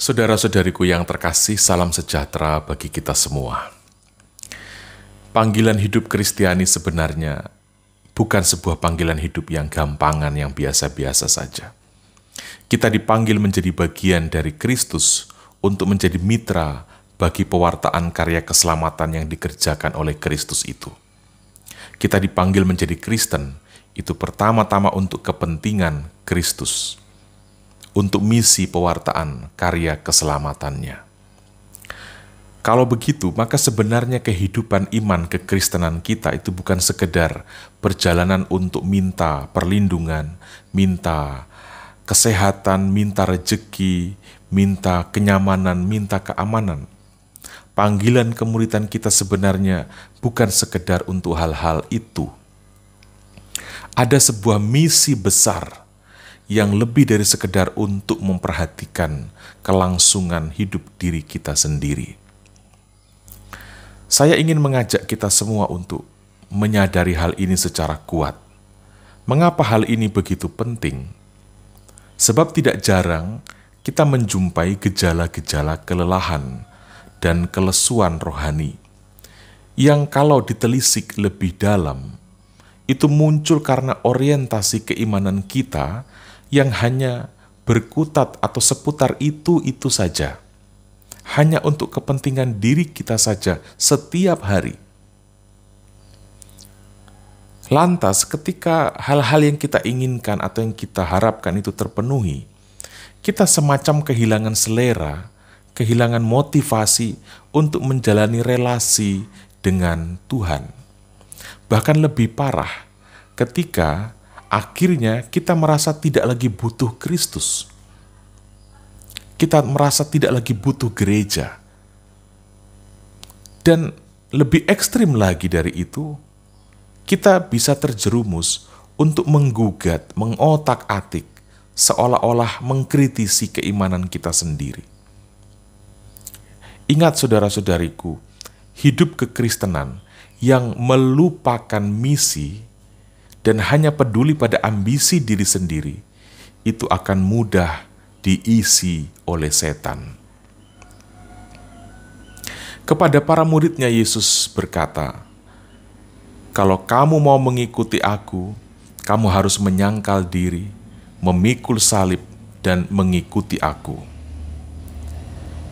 Saudara-saudariku yang terkasih, salam sejahtera bagi kita semua. Panggilan hidup Kristiani sebenarnya bukan sebuah panggilan hidup yang gampangan, yang biasa-biasa saja. Kita dipanggil menjadi bagian dari Kristus untuk menjadi mitra bagi pewartaan karya keselamatan yang dikerjakan oleh Kristus itu. Kita dipanggil menjadi Kristen, itu pertama-tama untuk kepentingan Kristus untuk misi pewartaan karya keselamatannya. Kalau begitu, maka sebenarnya kehidupan iman kekristenan kita itu bukan sekedar perjalanan untuk minta perlindungan, minta kesehatan, minta rejeki, minta kenyamanan, minta keamanan. Panggilan kemuritan kita sebenarnya bukan sekedar untuk hal-hal itu. Ada sebuah misi besar yang lebih dari sekedar untuk memperhatikan kelangsungan hidup diri kita sendiri. Saya ingin mengajak kita semua untuk menyadari hal ini secara kuat. Mengapa hal ini begitu penting? Sebab tidak jarang kita menjumpai gejala-gejala kelelahan dan kelesuan rohani yang kalau ditelisik lebih dalam itu muncul karena orientasi keimanan kita yang hanya berkutat atau seputar itu-itu saja. Hanya untuk kepentingan diri kita saja setiap hari. Lantas, ketika hal-hal yang kita inginkan atau yang kita harapkan itu terpenuhi, kita semacam kehilangan selera, kehilangan motivasi untuk menjalani relasi dengan Tuhan. Bahkan lebih parah ketika akhirnya kita merasa tidak lagi butuh Kristus. Kita merasa tidak lagi butuh gereja. Dan lebih ekstrim lagi dari itu, kita bisa terjerumus untuk menggugat, mengotak-atik, seolah-olah mengkritisi keimanan kita sendiri. Ingat saudara-saudariku, hidup kekristenan yang melupakan misi dan hanya peduli pada ambisi diri sendiri, itu akan mudah diisi oleh setan. Kepada para muridnya, Yesus berkata, "Kalau kamu mau mengikuti Aku, kamu harus menyangkal diri, memikul salib, dan mengikuti Aku."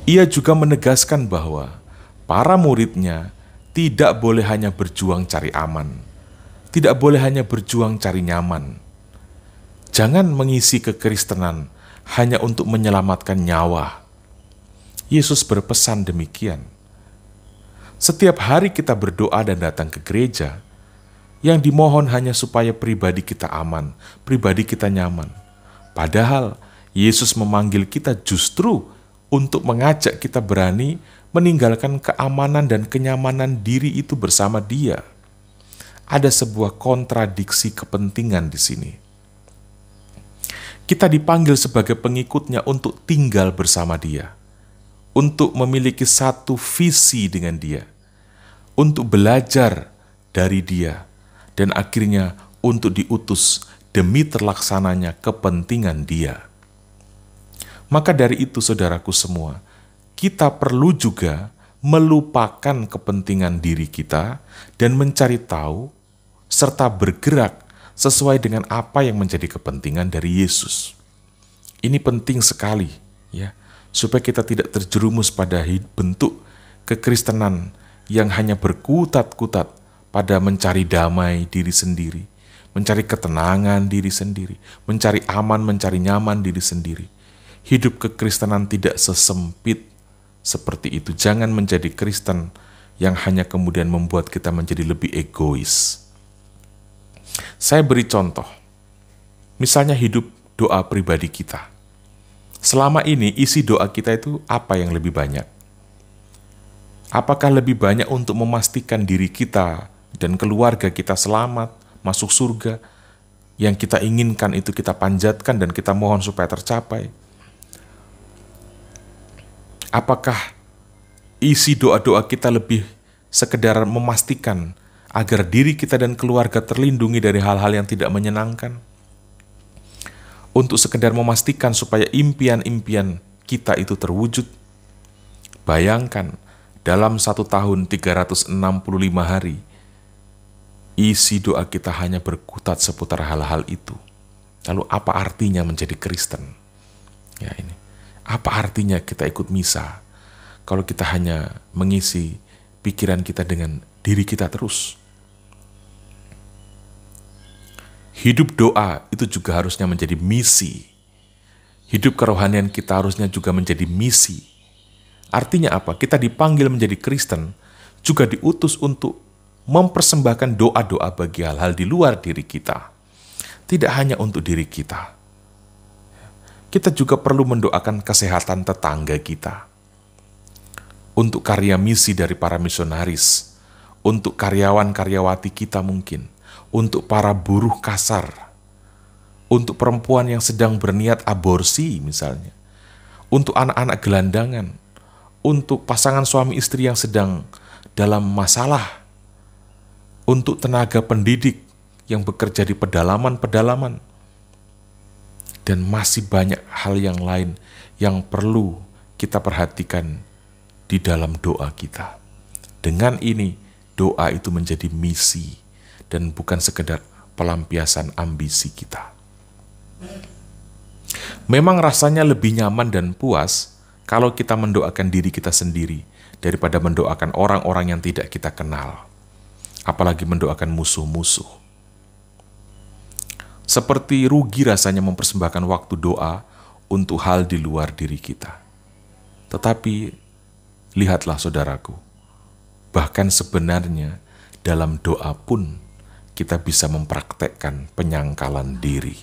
Ia juga menegaskan bahwa para muridnya tidak boleh hanya berjuang cari aman tidak boleh hanya berjuang cari nyaman. Jangan mengisi kekristenan hanya untuk menyelamatkan nyawa. Yesus berpesan demikian. Setiap hari kita berdoa dan datang ke gereja, yang dimohon hanya supaya pribadi kita aman, pribadi kita nyaman. Padahal Yesus memanggil kita justru untuk mengajak kita berani meninggalkan keamanan dan kenyamanan diri itu bersama Dia ada sebuah kontradiksi kepentingan di sini. Kita dipanggil sebagai pengikutnya untuk tinggal bersama Dia, untuk memiliki satu visi dengan Dia, untuk belajar dari Dia, dan akhirnya untuk diutus demi terlaksananya kepentingan Dia. Maka dari itu, saudaraku semua, kita perlu juga melupakan kepentingan diri kita dan mencari tahu serta bergerak sesuai dengan apa yang menjadi kepentingan dari Yesus. Ini penting sekali ya, supaya kita tidak terjerumus pada bentuk kekristenan yang hanya berkutat-kutat pada mencari damai diri sendiri, mencari ketenangan diri sendiri, mencari aman, mencari nyaman diri sendiri. Hidup kekristenan tidak sesempit seperti itu. Jangan menjadi Kristen yang hanya kemudian membuat kita menjadi lebih egois saya beri contoh. Misalnya hidup doa pribadi kita. Selama ini isi doa kita itu apa yang lebih banyak? Apakah lebih banyak untuk memastikan diri kita dan keluarga kita selamat, masuk surga, yang kita inginkan itu kita panjatkan dan kita mohon supaya tercapai? Apakah isi doa-doa kita lebih sekedar memastikan agar diri kita dan keluarga terlindungi dari hal-hal yang tidak menyenangkan. Untuk sekedar memastikan supaya impian-impian kita itu terwujud. Bayangkan, dalam satu tahun 365 hari, isi doa kita hanya berkutat seputar hal-hal itu. Lalu apa artinya menjadi Kristen? Ya ini. Apa artinya kita ikut misa kalau kita hanya mengisi pikiran kita dengan diri kita terus? Hidup doa itu juga harusnya menjadi misi. Hidup kerohanian kita harusnya juga menjadi misi. Artinya apa? Kita dipanggil menjadi Kristen, juga diutus untuk mempersembahkan doa-doa bagi hal-hal di luar diri kita. Tidak hanya untuk diri kita. Kita juga perlu mendoakan kesehatan tetangga kita. Untuk karya misi dari para misionaris, untuk karyawan-karyawati kita mungkin – untuk para buruh kasar, untuk perempuan yang sedang berniat aborsi misalnya, untuk anak-anak gelandangan, untuk pasangan suami istri yang sedang dalam masalah, untuk tenaga pendidik yang bekerja di pedalaman-pedalaman, dan masih banyak hal yang lain yang perlu kita perhatikan di dalam doa kita. Dengan ini, doa itu menjadi misi dan bukan sekedar pelampiasan ambisi kita. Memang rasanya lebih nyaman dan puas kalau kita mendoakan diri kita sendiri daripada mendoakan orang-orang yang tidak kita kenal, apalagi mendoakan musuh-musuh. Seperti rugi rasanya mempersembahkan waktu doa untuk hal di luar diri kita. Tetapi lihatlah saudaraku, bahkan sebenarnya dalam doa pun kita bisa mempraktekkan penyangkalan diri.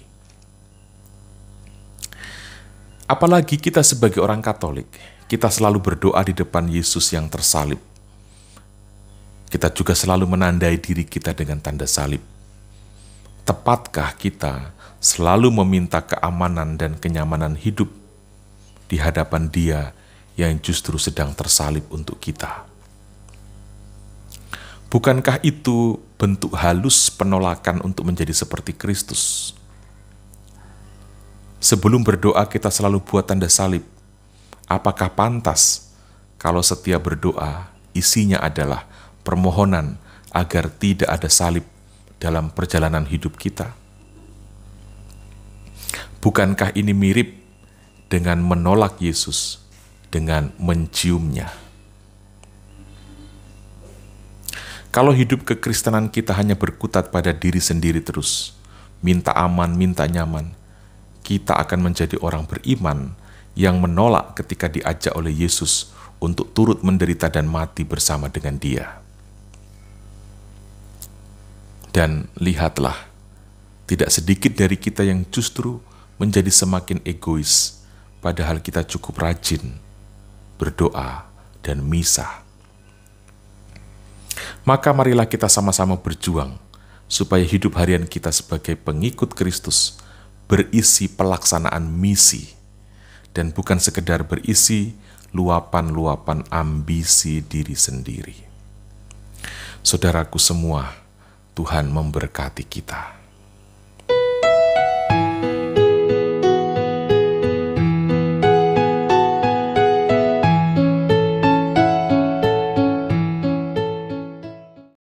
Apalagi kita sebagai orang Katolik, kita selalu berdoa di depan Yesus yang tersalib. Kita juga selalu menandai diri kita dengan tanda salib. Tepatkah kita selalu meminta keamanan dan kenyamanan hidup di hadapan Dia yang justru sedang tersalib untuk kita? Bukankah itu bentuk halus penolakan untuk menjadi seperti Kristus? Sebelum berdoa, kita selalu buat tanda salib. Apakah pantas kalau setiap berdoa isinya adalah permohonan agar tidak ada salib dalam perjalanan hidup kita? Bukankah ini mirip dengan menolak Yesus, dengan menciumnya? Kalau hidup kekristenan kita hanya berkutat pada diri sendiri terus, minta aman, minta nyaman, kita akan menjadi orang beriman yang menolak ketika diajak oleh Yesus untuk turut menderita dan mati bersama dengan Dia. Dan lihatlah, tidak sedikit dari kita yang justru menjadi semakin egois, padahal kita cukup rajin berdoa dan misah maka marilah kita sama-sama berjuang supaya hidup harian kita sebagai pengikut Kristus berisi pelaksanaan misi dan bukan sekedar berisi luapan-luapan ambisi diri sendiri. Saudaraku semua, Tuhan memberkati kita.